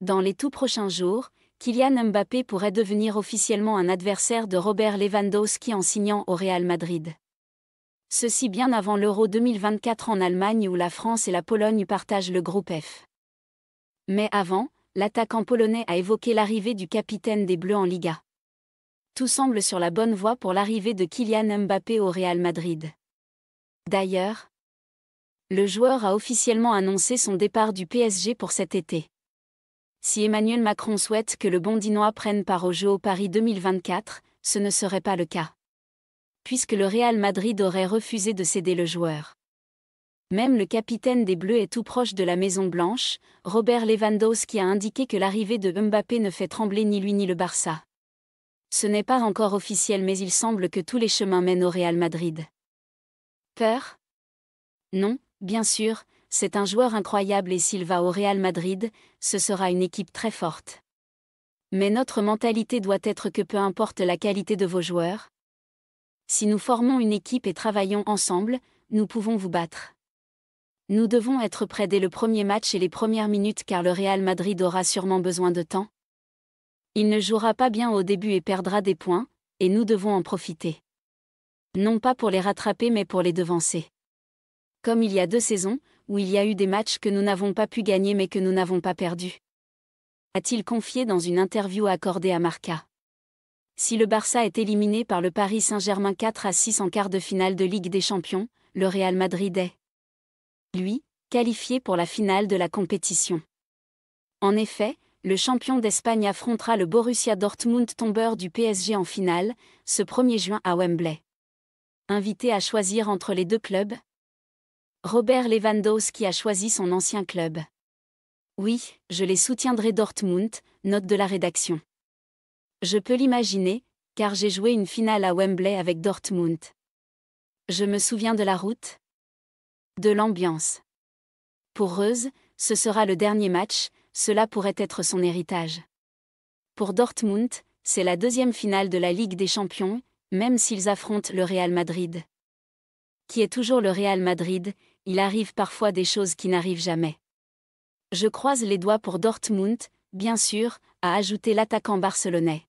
Dans les tout prochains jours, Kylian Mbappé pourrait devenir officiellement un adversaire de Robert Lewandowski en signant au Real Madrid. Ceci bien avant l'Euro 2024 en Allemagne où la France et la Pologne partagent le groupe F. Mais avant, l'attaquant polonais a évoqué l'arrivée du capitaine des Bleus en Liga. Tout semble sur la bonne voie pour l'arrivée de Kylian Mbappé au Real Madrid. D'ailleurs, le joueur a officiellement annoncé son départ du PSG pour cet été. Si Emmanuel Macron souhaite que le Bondinois prenne part au jeu au Paris 2024, ce ne serait pas le cas. Puisque le Real Madrid aurait refusé de céder le joueur. Même le capitaine des Bleus est tout proche de la Maison Blanche, Robert Lewandowski a indiqué que l'arrivée de Mbappé ne fait trembler ni lui ni le Barça. Ce n'est pas encore officiel mais il semble que tous les chemins mènent au Real Madrid. Peur Non, bien sûr, c'est un joueur incroyable et s'il va au Real Madrid, ce sera une équipe très forte. Mais notre mentalité doit être que peu importe la qualité de vos joueurs, si nous formons une équipe et travaillons ensemble, nous pouvons vous battre. Nous devons être prêts dès le premier match et les premières minutes car le Real Madrid aura sûrement besoin de temps. Il ne jouera pas bien au début et perdra des points, et nous devons en profiter. Non pas pour les rattraper mais pour les devancer. Comme il y a deux saisons, où il y a eu des matchs que nous n'avons pas pu gagner mais que nous n'avons pas perdus. A-t-il confié dans une interview accordée à Marca. Si le Barça est éliminé par le Paris Saint-Germain 4 à 6 en quart de finale de Ligue des Champions, le Real Madrid est, lui, qualifié pour la finale de la compétition. En effet, le champion d'Espagne affrontera le Borussia Dortmund tombeur du PSG en finale, ce 1er juin à Wembley. Invité à choisir entre les deux clubs, Robert Lewandowski a choisi son ancien club. Oui, je les soutiendrai Dortmund, note de la rédaction. Je peux l'imaginer, car j'ai joué une finale à Wembley avec Dortmund. Je me souviens de la route, de l'ambiance. Pour Reus, ce sera le dernier match, cela pourrait être son héritage. Pour Dortmund, c'est la deuxième finale de la Ligue des Champions, même s'ils affrontent le Real Madrid qui est toujours le Real Madrid, il arrive parfois des choses qui n'arrivent jamais. Je croise les doigts pour Dortmund, bien sûr, a ajouté l'attaquant barcelonais.